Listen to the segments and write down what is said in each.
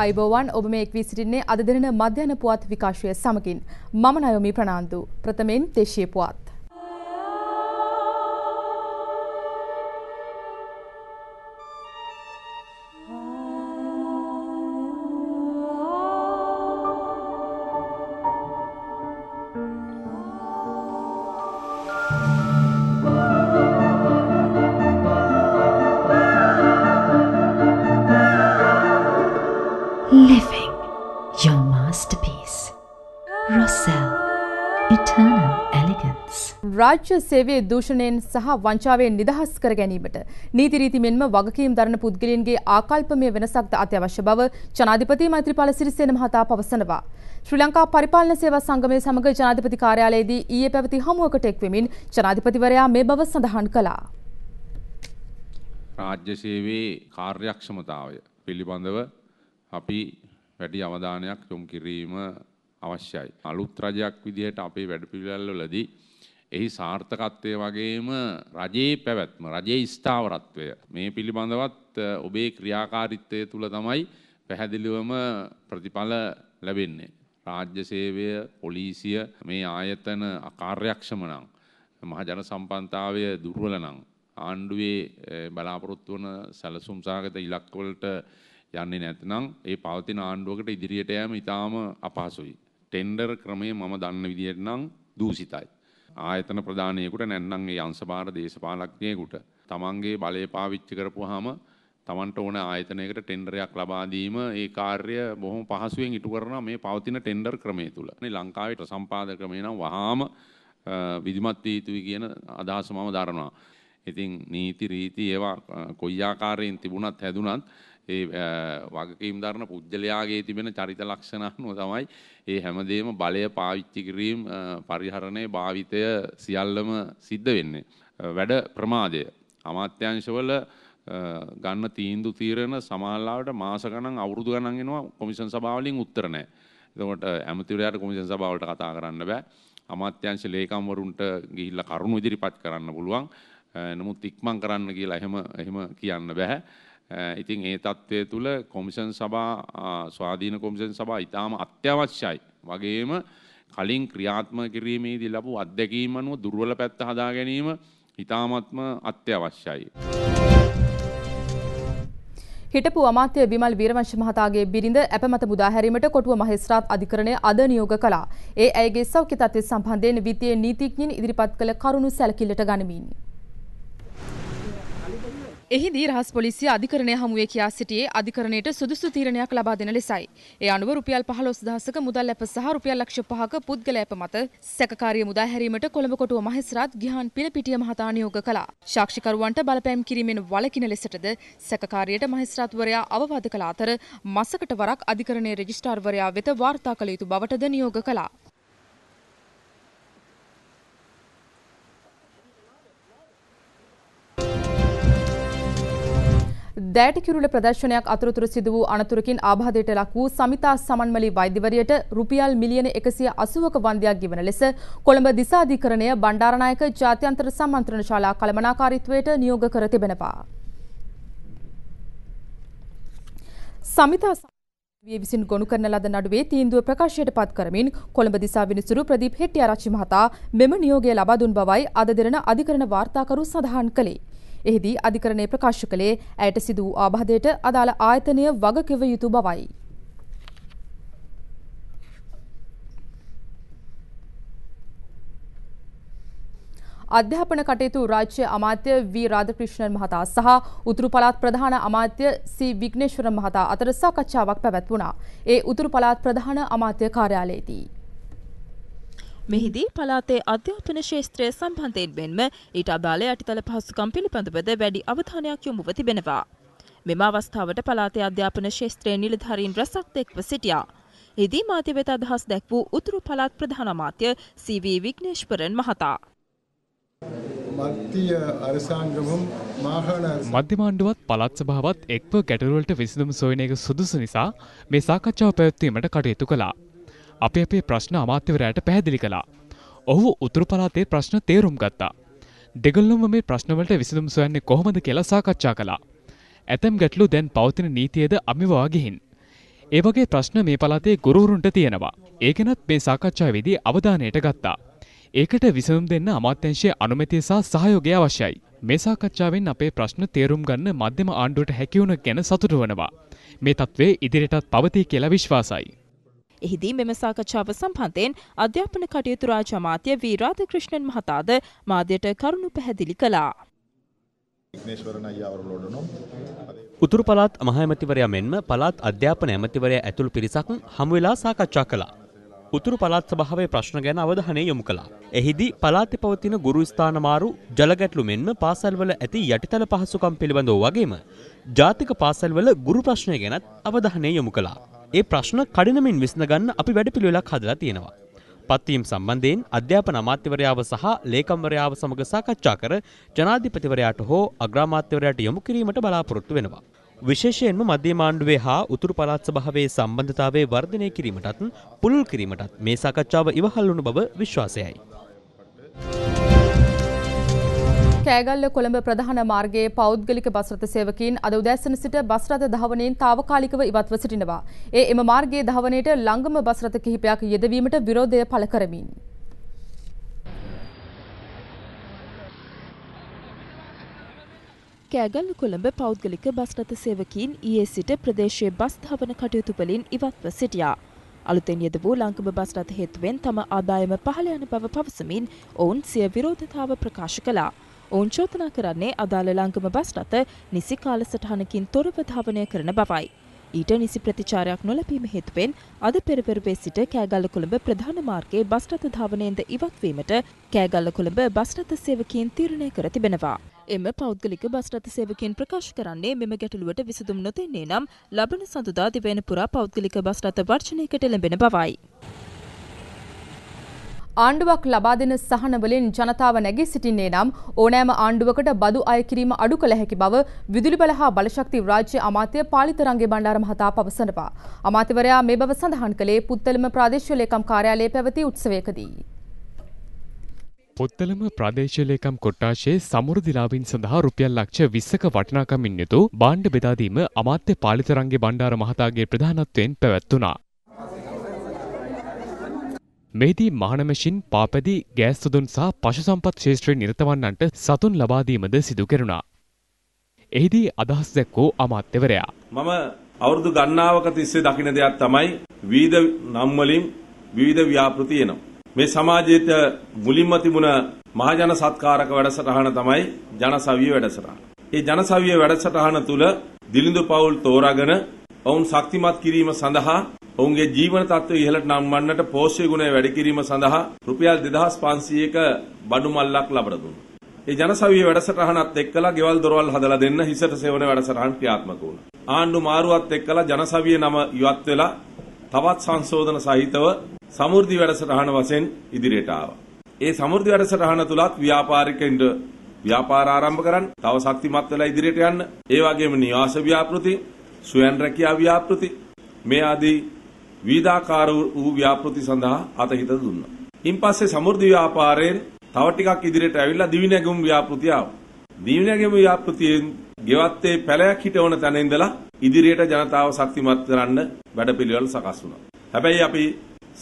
අයිබෝවන් ඔබ මේ එක්වී සිටින්නේ අද දෙරෙන මධ්‍යන පුවත් විකාශය සමකින් මම නයොමි ප්‍රනාන්දු ප්‍රථමයෙන් දේශය පුවත්. රාජ්‍ය සේවයේ දූෂණයෙන් සහ වංචාවෙන් නිදහස් කර ගැනීමට නීති රීති මෙන්ම වගකීම් දරන පුද්ගලයන්ගේ ආකල්පමය වෙනසක්ද අත්‍යවශ්‍ය බව ජනාධිපති මෛත්‍රීපාල සිරිසේන මහතා පවසනවා. ශ්‍රී ලංකා පරිපාලන සේවා සංගමය සමග ජනාධිපති කාර්යාලයේදී ඊයේ පැවති හමුවකට එක්වෙමින් ජනාධිපතිවරයා මේ බව සඳහන් කළා. රාජ්‍ය සේවයේ කාර්යක්ෂමතාවය පිළිබඳව අපි වැඩි අවධානයක් යොමු කිරීම අවශ්‍යයි. අලුත් රජයක් විදිහට අපේ වැඩපිළිවෙළවලදී එහි සාර්ථකත්වය වගේම රජයේ පැවැත්ම රජයේ ස්ථාවරත්වය මේ පිළිබඳවත් ඔබේ ක්‍රියාකාරිත්වය තුළ තමයි පැහැදිලිවම ප්‍රතිඵල ලැබෙන්නේ. රාජ්‍ය සේවය පොලිසිය මේ ආයතන අකාර්යක්ෂම නම් මහජන සම්පන්තාවය දුර්වල නම් ආණ්ඩුවේ බලාපොරොත්තු වන සැලසුම් සාගත ඉලක්කවලට යන්නේ නැත්නම් ඒ පවතින ආණ්ඩුවකට ඉදිරියට යෑම ඉතාම අපහසුයි. ටෙන්ඩර් ක්‍රමය මම දන්න විදිහට නම් දූෂිතයි. ආයතන ප්‍රධානයකුට නැත්නම් ඒ අංශභාර දේශපාලඥයෙකුට තමන්ගේ බලය පාවිච්චි කරපුවාම තමන්ට ඕන ආයතනයකට ටෙන්ඩරයක් ලබා දීම ඒ කාර්ය බොහොම පහසුවෙන් ඉටු කරනවා මේ පවතින ටෙන්ඩර් ක්‍රමය තුල. මේ ලංකාවේ සම්පාදක ක්‍රමය නම් වහාම විධිමත් විය යුතුයි කියන අදහස මම දරනවා. ඉතින් නීති රීති ඒවා කොයි ආකාරයෙන් තිබුණත් හැදුනත් ඒ වගකීම් දරන පුද්ගලයාගේ තිබෙන චරිත ලක්ෂණ අනුව තමයි ඒ හැමදේම බලය පාවිච්චි කිරීම පරිහරණය භාවිතය සියල්ලම සිද්ධ වෙන්නේ. වැඩ ප්‍රමාදය අමාත්‍යංශවල ගන්න තීන්දු තීරණ සමාල්ලාවට මාස ගණන් අවුරුදු ගණන් එනවා කොමිෂන් සභාවලින් උත්තර නැහැ. එතකොට ඇමතිවරයාට කොමිෂන් සභාවට කතා කරන්න බෑ. අමාත්‍යංශ ලේකම්වරුන්ට ගිහිල්ලා කරුණු ඉදිරිපත් කරන්න පුළුවන්. නමුත් ඉක්මන් කරන්න කියලා එහෙම එහෙම කියන්න බෑ. Eh, ඉතින් ඒ තත්ත්වය තුළ කොමිෂන් සභා ස්වාධීන කොමිෂන් සභා ඉතාම අත්‍යවශ්‍යයි. වගේම කලින් ක්‍රියාත්ම කිරීමේදී ලබපු අත්දැකීම අනුව දුර්වල පැත්ත හදා ගැනීම ඉතාමත්ම අත්‍යවශ්‍යයි. හිටපු අමාත්‍ය විමල් වීරවංශ මහතාගේ බිරිඳ ඇපමත මුදා හැරීමට කොටුව මහේස්ත්‍රාත් අධිකරණය අද නියෝග කළා. ඒ ඇයගේ සෞඛ්‍ය තත්ත්වය සම්බන්ධයෙන් විත්තිය නීතිඥයින් ඉදිරිපත් කළ කරුණු සැලකිල්ලට ගනිමින්. එහිදී රහස් පොලිසිය අධිකරණය හමුවේ කියා සිටියේ අධිකරණයට සුදුසු තීරණයක් ලබා දෙන ලෙසයි. ඒ අනුව රුපියල් 15000ක මුදල් ඇප සහ රුපියල් ලක්ෂ 5ක පුද්ගලයාප මත සැකකාරී මුදා හැරීමට කොළඹ කොටුව මහේස්ත්‍රාත් ගිහාන් පිලපිටිය මහතා නියෝග කළා. සාක්ෂිකරුවන්ට බලපෑම් කිරීමෙන් වළකින ලෙසටද සැකකාරියට මහේස්ත්‍රාත්වරයා අවවාද කළ අතර මසකට වරක් අධිකරණයේ රෙජිස්ට්‍රාර්වරයා වෙත වාර්තා කළ යුතු බවටද නියෝග කළා. දෑටකිරුල ප්‍රදර්ශනයක් අතුරතුර සිදු වූ අනතුරකින් ආබාධයට ලක් වූ සමිතා සමන්මලි වෛද්‍යවරියට රුපියල් මිලියන 180ක වන්දයක් ගෙවන ලෙස කොළඹ දිසාධිකරණය බණ්ඩාරනායක ජාත්‍යන්තර සම්මන්ත්‍රණ ශාලා කළමනාකාරීත්වයට නියෝග කර තිබෙනවා. සමිතා විසින් ගොනු කරන ලද නඩුවේ තීන්දුව ප්‍රකාශයට පත් කරමින් කොළඹ දිසා විනිසුරු ප්‍රදීප් හෙට්ටිආරච්චි මහතා මෙම නියෝගය ලබා දුන් බවයි අද දෙරණ අධිකරණ වාර්තාකරු සඳහන් කළේ. එහිදී අධිකරණය ප්‍රකාශ කළේ ඇයට සිදු වූ ආබාධයට අදාළ ආයතනය වගකිව යුතු බවයි. අධ්‍යාපන කටයුතු රාජ්‍ය අමාත්‍ය වී රාධකෘෂ්ණන් මහතා සහ උතුරු පළාත් ප්‍රධාන අමාත්‍ය සී විග්නේශ්වර මහතා අතර සාකච්ඡාවක් පැවැත්වුණා. ඒ උතුරු පළාත් ප්‍රධාන අමාත්‍ය කාර්යාලයේදී මෙහිදී පළාතේ අධ්‍යාපන ශේත්‍රය සම්බන්ධයෙන් මෙන්ම ඊට අදාළ යටිතල පහසුකම් පිළිබඳවද වැඩි අවධානයක් යොමුව තිබෙනවා. මෙම අවස්ථාවට පළාතේ අධ්‍යාපන ශේත්‍රයේ නිලධාරීන් රැසක් එක්ව සිටියා. එදී මාධ්‍ය වෙත අදහස් දැක් වූ උතුරු පළාත් ප්‍රධාන අමාත්‍ය සීවී විග්නේශ්වරන් මහතා. මධ්‍යමාණ්ඩුවත් පළත් සභාවත් එක්ව ගැටරුවලට විසඳුම් සොයන එක සුදුසු නිසා මේ සාකච්ඡාව පැවැත්වීමට කටයුතු කළා. අපි අපේ ප්‍රශ්න අමාත්‍යවරයට පැහැදිලි කළා. ඔහු උතුරු පලාතේ ප්‍රශ්න තේරුම් ගත්තා. දෙගොල්ලොම මේ ප්‍රශ්නවලට විසඳුම් සොයන්නේ කොහොමද කියලා සාකච්ඡා කළා. ඇතැම් ගැටලු දැන් පවතින නීතියේද අමිවා ගිහින්. ඒ වගේ ප්‍රශ්න මේ පලාතේ ගුරුවරුන්ට තියෙනවා. ඒකනත් මේ සාකච්ඡාවේදී අවධානයට ගත්තා. ඒකට විසඳුම් දෙන්න අමාත්‍යංශයේ අනුමැතිය සහ සහයෝගය අවශ්‍යයි. මේ සාකච්ඡාවෙන් අපේ ප්‍රශ්න තේරුම් ගන්න මධ්‍යම ආණ්ඩුවට හැකිවුණ ගැන සතුටු වනවා. මේ තත්ත්වය ඉදිරියටත් පවතී කියලා විශ්වාසයි. එහිදී මෙම සාකච්ඡාව සම්බන්ධයෙන් අධ්‍යාපන කටයුතු රාජ්‍ය අමාත්‍ය වී රාධාකෘෂ්ණන් මහතාද මාධ්‍යට කරුණු පැහැදිලි කළා. උතුරු පළාත් මහඇමතිවරයා මෙන්ම පළාත් අධ්‍යාපන ඇමතිවරයා ඇතුළු පිරිසක් හමුවෙලා සාකච්ඡා කළා. උතුරු පළාත් සභාවේ ප්‍රශ්න ගැන අවධානය යොමු කළා. එහිදී පළාතේ පවතින ගුරු ස්ථානමාරු ජලගැටලු මෙන්ම පාසල්වල ඇති යටිතල පහසුකම් පිළිබඳව වගේම ජාතික පාසල්වල ගුරු ප්‍රශ්නය ගැනත් අවධානය යොමු කළා. ඒ ප්‍රශ්න කඩිනමින් විසඳගන්න අපි වැඩපිළිවෙලක් හදලා තියෙනවා. පත්වීම් සම්බන්ධයෙන් අධ්‍යාපන අමාත්‍යවරයාව සහ ලේකම්වරයාව සමග සාකච්ඡා කර ජනාධිපතිවරයාට හෝ අග්‍රාමාත්‍යවරයාට යොමු කිරීමට බලාපොරොත්තු වෙනවා. විශේෂයෙන්ම මධ්‍ය මාණ්ඩුවේ හා උතුරු පළාත් සභාවේ සම්බන්ධතාවය වර්ධනය කිරීමටත් පුළුල් කිරීමටත් මේ සාකච්ඡාව ඉවහල් වුණු බව විශ්වාසයයි. කෑගල්ල කොළඹ ප්‍රධාන මාර්ගයේ පෞද්ගලික බස් රථ සේවකීන් අද උදැසන සිට බස් රථ ධාවනයෙන් తాවකාලිකව ඉවත්ව සිටිනවා. ඒ එම මාර්ගයේ ධාවනයට ළඟම බස් රථ කිහිපයක් යෙදවීමට විරෝධය පළ කරමින්. කෑගල්ල කොළඹ පෞද්ගලික බස් රථ සේවකීන් ඊයේ සිට ප්‍රදේශයේ බස් ධාවන කටයුතු වලින් ඉවත්ව සිටියා. අලුතෙන් යෙද වූ ලංකම බස් රථ හේතුවෙන් තම ආදායම පහළ යන බව පවසමින් ඔවුන් සිය විරෝධතාව ප්‍රකාශ කළා. ඔවුන් චෝදනා කරන්නේ අදාළ ලංකම බස් රථ නිසි කාල සටහනකින් තොරව ධාවනය කරන බවයි. ඊට නිසි ප්‍රතිචාරයක් නොලැබීම හේතුවෙන් අද පෙරපෙරපේ සිට කෑගල්ල කොළඹ ප්‍රධාන මාර්ගයේ බස් රථ ධාවනයෙන්ද ඉවත්වීමට කෑගල්ල කොළඹ බස් රථ සේවකයන් තීරණය කර තිබෙනවා. එම පෞද්ගලික බස් රථ සේවකයන් ප්‍රකාශ කරන්නේ මෙම ගැටලුවට විසඳුම් නොදෙන්නේ නම් ලබන සඳුදා දිවයින පුරා පෞද්ගලික බස් රථ වර්ජනයකට එළඹෙන බවයි. ආණ්ඩුවක් ලබා දෙන සහනවලින් ජනතාව නැගී සිටින්නේ නම් ඕනෑම ආණ්ඩුවකට බදු අය කිරීම අඩු කළ හැකි බව විදුලි බල හා බලශක්ති රාජ්‍ය අමාත්‍ය පාලිතරංගේ බණ්ඩාර මහතා පවසනවා. අමාත්‍යවරයා මේ බව සඳහන් කළේ පුත්තලම ප්‍රාදේශීය ලේකම් කාර්යාලයේ පැවති උත්සවයකදී. පොත්තලම ප්‍රදේශලේකම් කොට්ටාශයේ සමුරදිලාවින් සඳහා රුපියල් ලක්ෂ විස්සක වටනාකමින් යුතු බාණ්ඩ බෙදාදීම අමාත්‍ය පාලිතරන්ගේ බණ්ඩාර මහතාගේ ප්‍රධානත්වයෙන් පැවැත්වුණා. මෙහිදී මහනමැෂින් පාපැදි ගෑස් සුදුන් සහ පශු සම්පත් ශේෂත්‍රයෙන් නිරතවන්නන්ට සතුන් ලබාදීමද සිදු කෙරුණා. එහිදී අදහස් දැක්වූ අමාත්‍යවරයා. මම අවුරුදු ගණනාවක තිස්සේ දකින දෙයක් තමයි විවිධ නම් වලින් විවිධ ව්‍යාපෘති එනවා. මේ සමාජයේ මුලින්ම තිබුණ මහජන සත්කාරක වැඩසටහන තමයි ජනසවිය වැඩසටහන. ඒ ජනසවිය වැඩසටහන තුල දිලිඳු පවුල් තෝරාගෙන ඔවුන් ශක්තිමත් කිරීම සඳහා ඔවුන්ගේ ජීවන තත්ත්වය ඉහළට නම්වන්නට පෝෂ්‍ය ගුණය වැඩි කිරීම සඳහා රුපියල් 2500ක බඩු මල්ලක් ලබා දුන්නා. ඒ ජනසවියේ වැඩසටහනත් එක්කලා ගෙවල් දොරවල් හදලා දෙන්න හිසට සෙවන වැඩසටහන් ක්‍රියාත්මක වුණා. ආණ්ඩු මාරුවත් එක්කලා ජනසවියේ නම ඉවත් වෙලා තවත් සංශෝධන සහිතව සමෘද්ධි වැඩසටහන වශයෙන් ඉදිරියට ආවා. ඒ සමෘද්ධි වැඩසටහන තුලත් ව්‍යාපාරිකෙන්ද ව්‍යාපාර ආරම්භ කරන්න, තව ශක්තිමත් වෙලා ඉදිරියට යන්න, ඒ වගේම නිවාස ව්‍යාපෘති, සුවයන් රැකියා ව්‍යාපෘති මේ ආදී විවිධාකාර වූ ව්‍යාපෘති සඳහා අතහිත දුන්නා. ඉන් පස්සේ සමෘද්ධි ව්‍යාපාරයෙන් තව ටිකක් ඉදිරියට ඇවිල්ලා දිවිනැගුම් ව්‍යාපෘතිය ආවා. දිවිනැගුම් ව්‍යාපෘතියෙන් ගෙවත්තේ පැලයක් හිටවන තැන ඉඳලා ඉදිරියට ජනතාව ශක්තිමත් කරන්න වැඩපිළිවෙල සකස් වුණා. හැබැයි අපි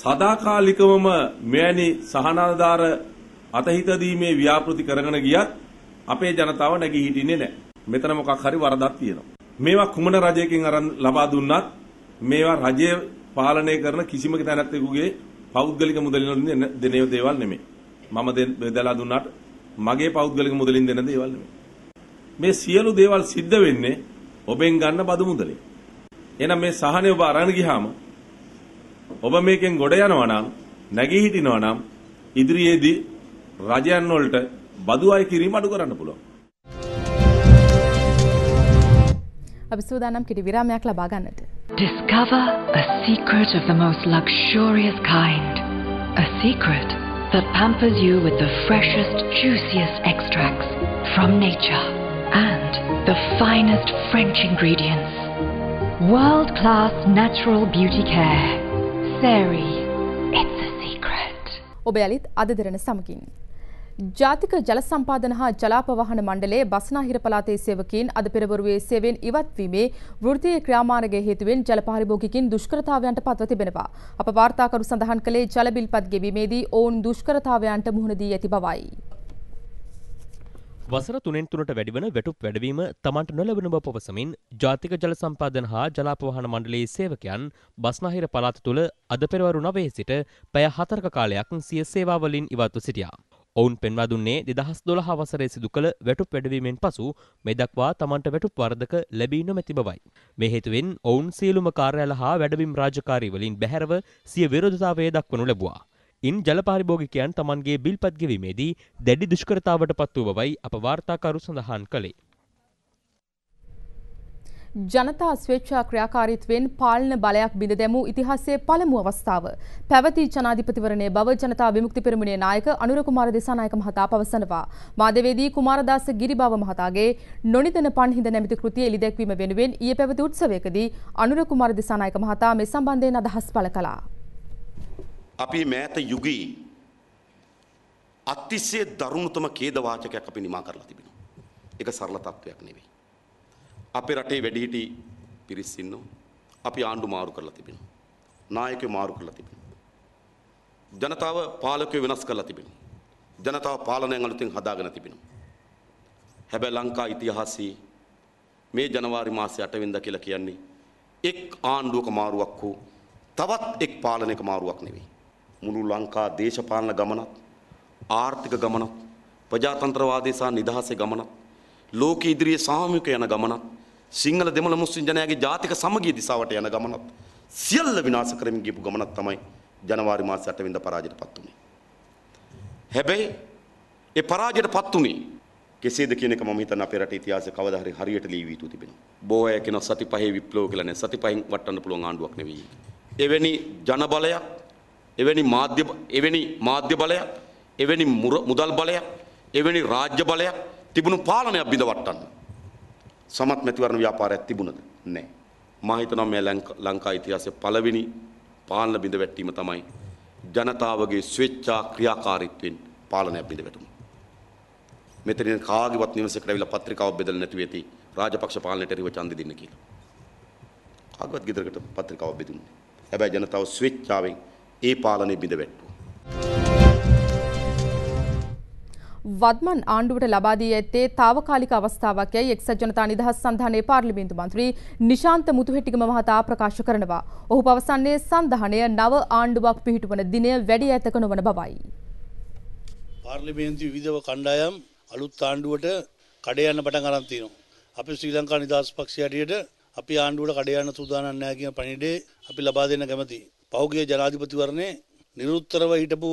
සදාකාලිකවම මෙවැනි සහනාධාර අතහිත දීමේ ව්‍යාපෘති කරගෙන ගියත් අපේ ජනතාව නැගී හිටින්නේ නැහැ. මෙතන මොකක් හරි වරදක් තියෙනවා. මේවා කුමන රජයකින් අරන් ලබා දුන්නත් මේවා රජයේ පාලනය කරන කිසිම තැනැත්තෙකුගේ පෞද්ගලික මුදලින් දෙන දේවල් නෙමෙයි. මම බෙදලා දුන්නාට මගේ පෞද්ගලික මුදලින් දෙන දේවල් නෙමෙයි. මේ සියලු දේවල් සිද්ධ වෙන්නේ ඔබෙන් ගන්න බදු මුදලෙන්. එහෙනම් මේ සහනේ ඔබ අරන් ගියාම ඔබ මේකෙන් ගොඩ යනවා නම් නැගී හිටිනවා නම් ඉදිරියේදී රජයන් වලට බදු අය කිරීම අඩු කරන්න පුළුවන්. අපි සූදානම් කිටි විරාමයක් ලබා ගන්නට. Discover a secret of the most luxurious kind. A secret that pampers you with the freshest, juiciest extracts from nature and the finest French ingredients. World-class natural beauty care. Sari. It's a secret. ඔබ යළිත් අද ಜಾತಿಕ ಜಲಸಂಪಾದನಾ ಜಲಾಪವಾಹನ ಮಂಡಳಿ ಬಸನಾಹಿರ ಪಲಾತೆ ಸೇವಕೀನ್ අද පෙරවරුවේ සෙවෙන් ඉවත්වීමේ වෘත්තීය ක්‍රියාමාර්ගයේ හේතුවෙන් ජල පරිභෝගිකින් දුෂ්කරතාවයන්ට පත්ව තිබෙනවා. අප වාර්තාකරු සඳහන් කළේ ජල බිල්පත් ගෙවීමේදී ඔවුන් දුෂ්කරතාවයන්ට මුහුණ දී ඇති බවයි. වසර තුනෙන් තුනට වැඩිවන වැටුප් වැඩවීම තමන්ට නොලැබෙන බව පවසමින් ජාතික ජල සම්පාදන හා ජලාපවාහන මණ්ඩලයේ සේවකයන් බස්නාහිර පළාත තුළ අද පෙරවරු 9 සිට පැය 4ක කාලයක් සිය සේවාවලින් ඉවත්ව සිටියා. ඔවුන් පෙන්වා දුන්නේ 2012 වසරේ සිදු කළ වැටුප් වැඩවීමෙන් පසු මේ දක්වා Tamanට වැටුප් වර්ධක ලැබී නොමැති බවයි. මේ හේතුවෙන් ඔවුන් සියලුම කාර්යාල හා වැඩවීම් රාජකාරී වලින් බැහැරව සිය විරෝධතාවය දක්වනු ලැබුවා. ඉන් ජලපාරිභෝගිකයන් තමන්ගේ බිල්පත් ගෙවීමේදී දැඩි දුෂ්කරතාවට පත් වූ බවයි අප වාර්තාකරු සඳහන් කළේ. ජනතා ස්වේච්ඡා ක්‍රියාකාරීත්වයෙන් පාලන බලයක් බිඳ දැමූ ඉතිහාසයේ පළමු අවස්ථාව. පැවති ජනාධිපතිවරණයේ බව ජනතා විමුක්ති පෙරමුණේ නායක අනුරකුමාර දෙසානායක මහතා පවසනවා. මාධ්‍යවේදී කුමාරදාස ගිරිබාව මහතාගේ නොනිදන පන්හිඳ නැමැති කෘතිය එළිදැක්වීම වෙනුවෙන් ඊයේ පැවති උත්සවයකදී අනුරකුමාර දෙසානායක මහතා මේ සම්බන්ධයෙන් අදහස් පළ කළා. අපි මෑත යුගයේ අතිශය දරුණුතම ඛේදවාචකයක් අපි නිමා කරලා තිබෙනවා. ඒක සරල තත්වයක් නෙවෙයි. අපේ රටේ වැඩිහිටි පිරිස් ඉන්නවා. අපි ආණ්ඩු මාරු කරලා තිබෙනවා. නායකයෝ මාරු කරලා තිබෙනවා. ජනතාව පාලකයෝ වෙනස් කරලා තිබෙනවා. ජනතාව පාලනයෙන් අලුතෙන් හදාගෙන තිබෙනවා. හැබැයි ලංකා ඉතිහාසයේ මේ ජනවාරි මාසේ 8 වෙනිදා කියලා කියන්නේ එක් ආණ්ඩුවක මාරුවක් හෝ තවත් එක් පාලනයක මාරුවක් නෙවෙයි. මුළු ලංකා දේශපාලන ගමනක් ආර්ථික ගමනක් ප්‍රජාතන්ත්‍රවාදයේ සහ නිදහසේ ගමනක් ලෝක ඉදිරියේ සාමූහික යන ගමනක් සිංහල දෙමළ මුස්ලිම් ජනයාගේ ජාතික සමගිය දිසාවට යන ගමනත් සියල්ල විනාශ කරමින් ගියපු ගමනක් තමයි ජනවාරි මාසයේ 8 වෙනිදා පරාජයටපත් උනේ. හැබැයි ඒ පරාජයටපත් උනේ කෙසේද කියන එක මම හිතන්නේ අපේ රටේ ඉතිහාසය කවදා හරි හරියට ලියවිය යුතු තිබෙනවා. බොහෝ අය කියන සති පහේ විප්ලව කියලා නෑ සති පහෙන් වටන්න පුළුවන් ආණ්ඩුවක් නෙවෙයි. එවැනි ජන බලයක්, එවැනි මාධ්‍ය එවැනි මාධ්‍ය බලයක්, එවැනි මුදල් බලයක්, එවැනි රාජ්‍ය බලයක් තිබුණු පාලනයක් බිඳ වටන්න. සමත් මැතිවරණ ව්‍යාපාරයක් තිබුණද? නැහැ. මා හිතනවා මේ ලංකා ඉතිහාසයේ පළවෙනි පාලන බිඳ වැටීම තමයි ජනතාවගේ ස්වේච්ඡා ක්‍රියාකාරීත්වයෙන් පාලනය බිඳ වැටුණා. මෙතනින් කාගේවත් නිවසේකට ඇවිල්ලා පත්‍රිකාවක් බෙදලා නැතුව ඇති රාජපක්ෂ පාලනයට රිව ඡන්ද දෙන්න කියලා. කාගවත් ගෙදරකට පත්‍රිකාවක් බෙදුන්නේ. හැබැයි ජනතාව ස්වේච්ඡාවෙන් ඒ පාලනය බිඳ වැටුවා. වත්මන් ආණ්ඩුවට ලබා දී ඇත්තේ తాවකාලික අවස්ථාවක් යයි එක්සත් ජනතා නිදහස් සන්ධානයේ පාර්ලිමේන්තු මන්ත්‍රී නිශාන්ත මුතුහෙට්ටිගම මහතා ප්‍රකාශ කරනවා. ඔහු පවසන්නේ සන්ධානය නව ආණ්ඩුවක් පිහිටුවන දිනය වැඩි ඈතක නොවන බවයි. පාර්ලිමේන්තු විවිධව කණ්ඩායම් අලුත් ආණ්ඩුවට කඩ යන්න පටන් අරන් තිනවා. අපි ශ්‍රී ලංකා නිදහස් පක්ෂය අඩියට අපි ආණ්ඩුවට කඩ යන්න සූදානම් නැහැ කියන පණිඩේ අපි ලබා දෙන්න කැමතියි. පහුගිය ජනාධිපතිවරණේ නිරුත්තරව හිටපු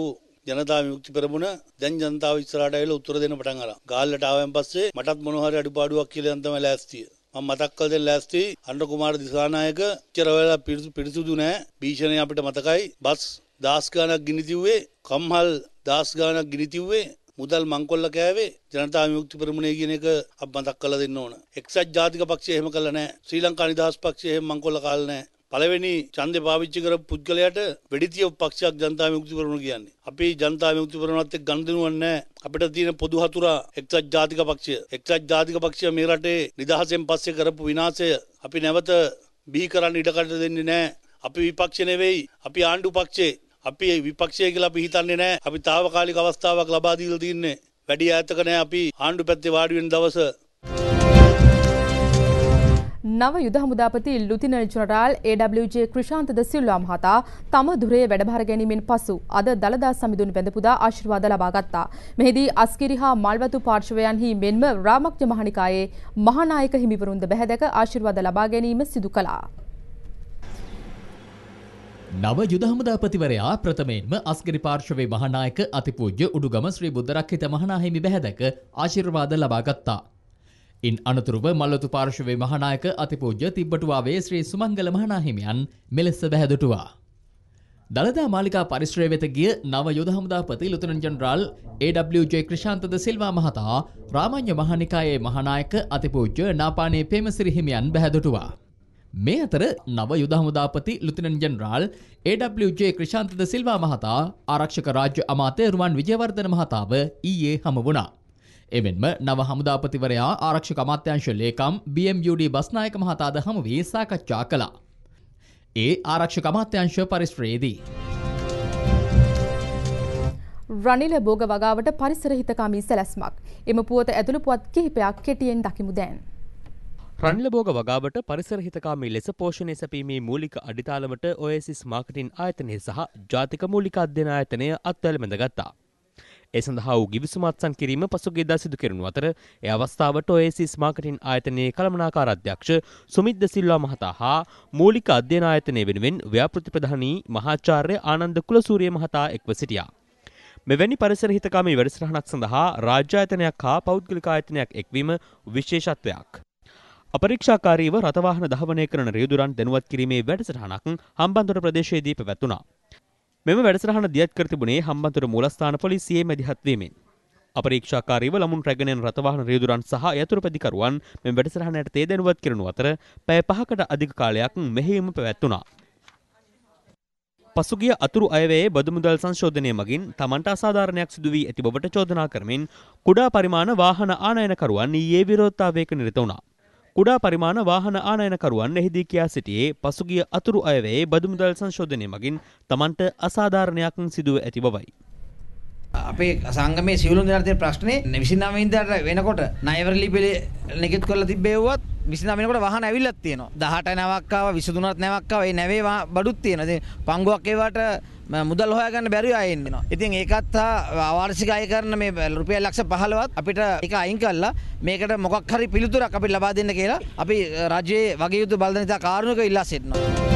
ජනතා විමුක්ති පෙරමුණ දැන් ජනතාව ඉස්සරහට ඇවිල්ලා උත්තර දෙන්න පටන් අරන්. ගාල්ලට ආවෙන් පස්සේ මටත් මොන හරි අඩුපාඩුවක් කියලා දැන් තමයි ලෑස්තිය. මම මතක් කළ දෙන්න ලෑස්ති අනුර කුමාර දිසානායක චර වෙලා පිරිසුදු නෑ. භීෂණය අපිට මතකයි. බස් දාස් ගානක් ගිනි තිව්වේ. කම්හල් දාස් ගානක් ගිනි තිව්වේ. මුදල් මංකොල්ල කෑවේ ජනතා විමුක්ති පෙරමුණේ කියන එක අප මතක් කරලා දෙන්න ඕන. එක්සත් ජාතික පක්ෂය එහෙම කළා නැහැ. ශ්‍රී ලංකා නිදහස් පක්ෂය එහෙම මංකොල්ල කාලා නැහැ. පළවෙනි ඡන්දේ පාවිච්චි කරපු පුද්ගලයාට වෙඩිතිය පක්ෂයක් ජනතා විමුක්ති පෙරමුණ කියන්නේ. අපි ජනතා විමුක්ති පෙරමුණත් එක්ක ගනුදෙනුවක් නැහැ. අපිට තියෙන පොදු හතුරා එක්සත් ජාතික පක්ෂය. එක්සත් ජාතික පක්ෂය මේ රටේ නිදහසෙන් පස්සේ කරපු විනාශය අපි නැවත බිහි කරන්න ඉඩකට දෙන්නේ නැහැ. අපි විපක්ෂ නෙවෙයි. අපි ආණ්ඩු පක්ෂේ. අපි විපක්ෂය කියලා අපි හිතන්නේ නැහැ. අපි తాවකාලික අවස්ථාවක් ලබා දීලා තින්නේ. වැඩි ඈතක නැහැ අපි ආණ්ඩු පැත්තේ වාඩි වෙන දවසේ නව යුද හමුදාපති lieutenant general AWJ Crishantha de Silva මහතා තම ධුරේ වැඩභාර ගැනීමෙන් පසු අද දළදා සමිඳුන් වැඳපුදා ආශිර්වාද ලබා ගත්තා. මෙහිදී අස්කිරි හා මල්වතු පාර්ශවයන්හි මෙන්ම රාමක්්‍ය මහනිකායේ මහානායක හිමිවරුන්ද බැහැදැක ආශිර්වාද ලබා ගැනීම සිදු කළා. නව යුදහමුදාපතිවරයා ප්‍රථමයෙන්ම අස්ගරි පාර්ශවේ මහනායක අතිපූජ්‍ය උඩුගම ශ්‍රී බුද්ධරක්ෂිත මහනාහිමි බැහැදැක ආශිර්වාද ලබා ගත්තා. ඉන් අනතුරුව මල්ලතු පාර්ශවේ මහනායක අතිපූජ්‍ය තිබ්බටුවාවේ ශ්‍රී සුමංගල මහනාහිමියන් මෙලෙස බැහැදුටුවා. දළදා මාලිකා පරිශ්‍රය වෙත ගිය නව යුද හමුදාපති lieutenant general AWJ Crishantha de Silva මහතා රාමඤ්ඤ මහනිකායේ මහනායක අතිපූජ්‍ය නාපානේ පේමසිරි හිමියන් බැහැදුටුවා. මේ අතර නව යුද හමුදාපති lieutenant general AWJ Crishantha de Silva මහතා ආරක්ෂක රාජ්‍ය අමාත්‍ය රුවන් විජයවර්ධන මහතාව ඊයේ හමු වුණා. එමෙන්ම නව හමුදාපතිවරයා ආරක්ෂක අමාත්‍යංශ ලේකම් BMUD බස්නායක මහතාද හමු වී සාකච්ඡා කළා. ඒ ආරක්ෂක අමාත්‍යංශ පරිශ්‍රයේදී. රනිල බෝග වගාවට පරිසර හිතකාමී සැලැස්මක්. එම පුවත ඇතුළු පුවත් කිහිපයක් කෙටියෙන් දකිමු දැන්. රනිලබෝග වගාවට පරිසර හිතකාමී ලෙස පෝෂණය සැපීමේ මූලික අඩිතාලමට ඔයසිස් මාකටින් ආයතනය සහ ජාතික මූලික අධ්‍යන ආයතනය අත්වැල් මැඳගත්තා. ඒ සඳහා වූ ගිවිසුමත්සන් කිරීම පසුගියදා සිදු කෙරුණු අතර ඒ අවස්ථාවට ඔයසිස් මාකටින් ආයතනයේ කළමනාකාර අධ්‍යක්ෂ සුමිද්ද සිල්වා මහතා හා මූලික අධ්‍යයන ආයතනය වෙනුවෙන් ව්‍යාපෘති ප්‍රධානී මහාචාර්ය ආනන්ද කුලසූරිය මහතා එක්ව සිටියා. මෙවැනි පරිසර හිතකාමී වැඩසටහනක් සඳහා රාජ්‍ය ආයතනයක් හා පෞද්ගලික ආයතනයක් එක්වීම විශේෂත්වයක්. අපරීක්ෂාකාරීව රථවාහන දහවනය කරන රියදුරන් දැනුවත් කිරීමේ වැඩසටහනක් හම්බන්තොට ප්‍රදේශයේදී පැවැත්වුණා. මෙම වැඩසටහන දියත් කර තිබුණේ හම්බන්තොට මූලස්ථාන පොලිසියේ මැදිහත් වීමෙන්. අපරීක්ෂාකාරීව ළමුන් රැගෙන යන රථවාහන රියදුරන් සහ යතුරු පැදිකරුවන් මෙම වැඩසටහන යටතේ දැනුවත් කරනු අතර පැය පහකට අධික කාලයක් මෙහෙයුම පැවැත්වුණා. පසුගිය අතුරු අයවැයේ බදු මුදල් සංශෝධනය මගින් තමන්ට අසාධාරණයක් සිදු වී ඇති බවට චෝදනා කරමින් කුඩා පරිමාණ වාහන ආනයනකරුවන් ඊයේ විරෝධතාවයක නිරත වුණා. කුඩා පරිමාණ වාහන ආනයනකරුවන් එහිදී කියා සිටියේ පසුගිය අතුරු අයවැයේ බදුමුදල් සංශෝධනය මගින් තමන්ට අසාධාරණයක් සිදුව ඇති බවයි. අපේ සංගමේ සියලුම දෙනාට තියෙන ප්‍රශ්නේ 29 වෙනිදාට වෙනකොට ණයවරලි පිළි නිකුත් කරලා තිබ්බේවුවත් 29 වෙනකොට වාහන ඇවිල්ලක් තියෙනවා 18 නැවක් ආවා 23 නැවක් ආවා ඒ නැවේ බඩුත් තියෙනවා ඉතින් පංගුවක් ඒවට මුදල් හොයාගන්න බැරි අය ඉන්නවා. ඉතින් ඒකත් අවාර්ෂික අය කරන මේ රුපියල් ලක්ෂ 15ත් අපිට ඒක අයින් කරලා මේකට මොකක් හරි පිළිතුරක් අපිට ලබා දෙන්න කියලා අපි රජයේ වගේ යුතු බලධනිතා කාරුණික ඉල්ලා සිටිනවා.